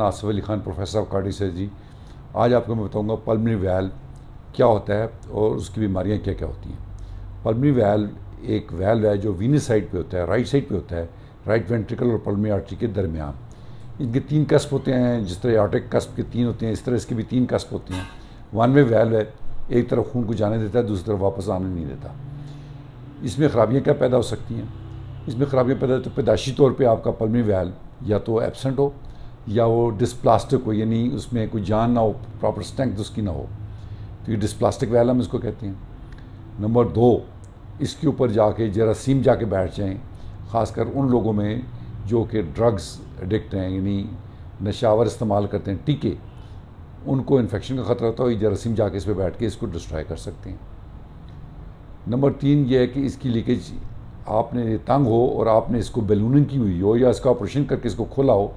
Asaf Ali Khan professor of जी आज आपको मैं बताऊंगा पल्मनी वैल क्या होता है और उसकी बीमारियां क्या क्या होती हैं पल्मनी वैल एक वैल है जो वीनस साइड पे होता है राइट साइड पे होता है राइट वेंट्रिकल और पल्मनी आर्टरी के दरमियान इनके तीन कस्प होते हैं जिस तरह आर्टिक कस्प के तीन होते हैं इस तरह इसके भी तीन कस्प होते हैं वन वे वैल है एक तरफ खून को जाने देता है दूसरी तरफ वापस आने नहीं देता इसमें ख़राबियाँ क्या पैदा हो सकती हैं इसमें ख़राबियाँ पैदा तो पैदाशी तौर पर आपका पल्मनी वैल या तो एबसेंट हो या वो डिस्प्लास्टिक हो यानी उसमें कोई जान ना हो प्रॉपर स्ट्रेंथ उसकी ना हो तो ये डिस्प्लास्टिक वैलम इसको कहते हैं नंबर दो इसके ऊपर जाके जरासीम जाके बैठ जाएँ ख़ासकर उन लोगों में जो कि ड्रग्स एडिक्ट हैं यानी नशावर इस्तेमाल करते हैं टीके उनको इन्फेक्शन का ख़तरा होता है जरासीम जाके इस पर बैठ के इसको डिस्ट्रॉय कर सकते हैं नंबर तीन ये है कि इसकी लीकेज आपने तंग हो और आपने इसको बैलूनिंग की हुई हो या इसका ऑपरेशन करके इसको खोला हो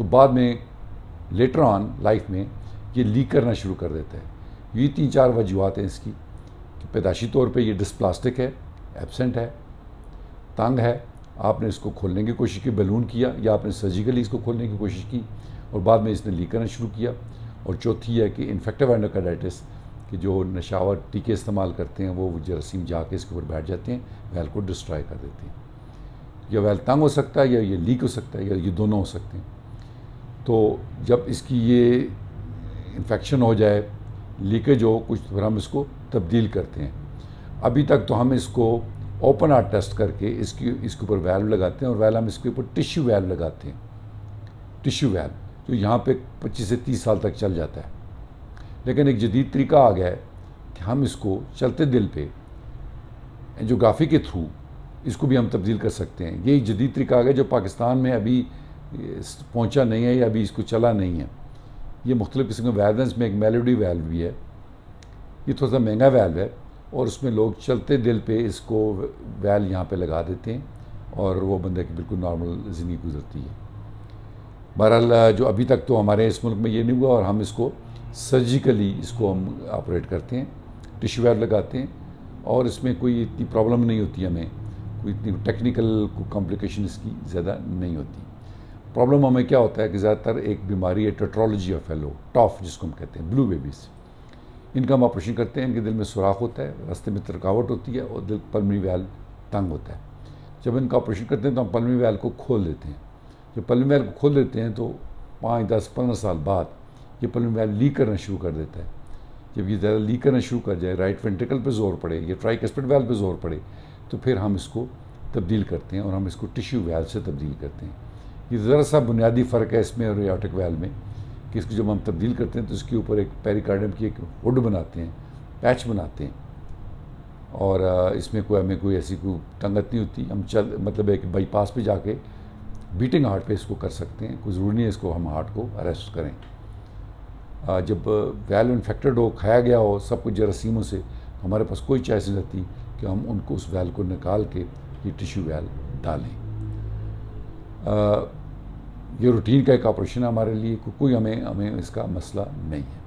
तो बाद में लेटर ऑन लाइफ में ये लीक करना शुरू कर देते हैं ये तीन चार वजूहत हैं इसकी कि पैदाशी तौर पे ये डिस्प्लास्टिक है एबसेंट है तंग है आपने इसको खोलने की कोशिश की बैलून किया या आपने सर्जिकली इसको खोलने की कोशिश की और बाद में इसने लीक करना शुरू किया और चौथी है कि इन्फेक्टिव एंडोकाइटिस कि जो नशावर टीके इस्तेमाल करते हैं वो जरासीम जाके इसके ऊपर बैठ जाते हैं वैल को डिस्ट्रॉय कर देते हैं या वैल तंग हो सकता है या ये लीक हो सकता है या ये दोनों हो सकते हैं तो जब इसकी ये इन्फेक्शन हो जाए लीकेज हो कुछ तो फिर हम इसको तब्दील करते हैं अभी तक तो हम इसको ओपन आर्ट टेस्ट करके इसकी इसके ऊपर वैल्व लगाते हैं और वैल्व हम इसके ऊपर टिश्यू वैल्व लगाते हैं टिश्यू वैल्व जो यहाँ पे 25 से 30 साल तक चल जाता है लेकिन एक जदीद तरीका आ गया है कि हम इसको चलते दिल पे एंजोग्राफी के थ्रू इसको भी हम तब्दील कर सकते हैं ये एक जदीद तरीका आ गया जो पाकिस्तान में अभी पहुंचा नहीं है या अभी इसको चला नहीं है ये मुख्तलिफ़ किस्म के वैल्वेंस में एक मेलोडी वैल्व भी है ये थोड़ा सा महंगा वैल्व है और उसमें लोग चलते दिल पे इसको वैल यहाँ पे लगा देते हैं और वो बंदे की बिल्कुल नॉर्मल ज़िंदगी गुजरती है बहरहाल जो अभी तक तो हमारे इस मुल्क में ये नहीं हुआ और हम इसको सर्जिकली इसको हम ऑपरेट करते हैं टिश्यू वैल लगाते हैं और इसमें कोई इतनी प्रॉब्लम नहीं होती हमें कोई इतनी टेक्निकल कॉम्प्लिकेशन इसकी ज़्यादा नहीं होती प्रॉब्लम हमें क्या होता है कि ज़्यादातर एक बीमारी है टेट्रोलॉजी ऑफ एलो टॉफ जिसको हम कहते हैं ब्लू बेबीज़ इनका हम ऑपरेशन करते हैं इनके दिल में सुराख होता है रास्ते में थकावट होती है और दिल पलमी व्याल तंग होता है जब इनका ऑपरेशन करते हैं तो हम पलमी व्याल को खोल देते हैं जब पलमी व्याल को खोल देते हैं तो पाँच दस पंद्रह साल बाद ये पलमी व्याल लीक करना शुरू कर देता है जब ये ज़्यादा लीक करना शुरू कर जाए राइट वेंटिकल पर जोर पड़े या ट्राई कस्पेट वैल पर जोर पड़े तो फिर हम इसको तब्दील करते हैं और हम इसको टिश्यू व्याल से तब्दील करते हैं ये ज़रा सा बुनियादी फ़र्क है इसमें और एटिक वैल में कि इसकी जब हम तब्दील करते हैं तो इसके ऊपर एक पेरिकार्डियम की एक हुड बनाते हैं पैच बनाते हैं और इसमें कोई हमें कोई ऐसी कोई तंगत नहीं होती हम चल मतलब एक बाईपास पे जाके बीटिंग हार्ट पे इसको कर सकते हैं कोई ज़रूरी नहीं है इसको हम हार्ट को अरेस्ट करें जब वैल इन्फेक्टेड हो खाया गया हो सब कुछ जरासीमों से तो हमारे पास कोई चॉइस नहीं रहती कि हम उनको उस वैल को निकाल के ये टिश्यू वैल डालें ये रूटीन का एक ऑपरेशन है हमारे लिए कोई हमें हमें इसका मसला नहीं है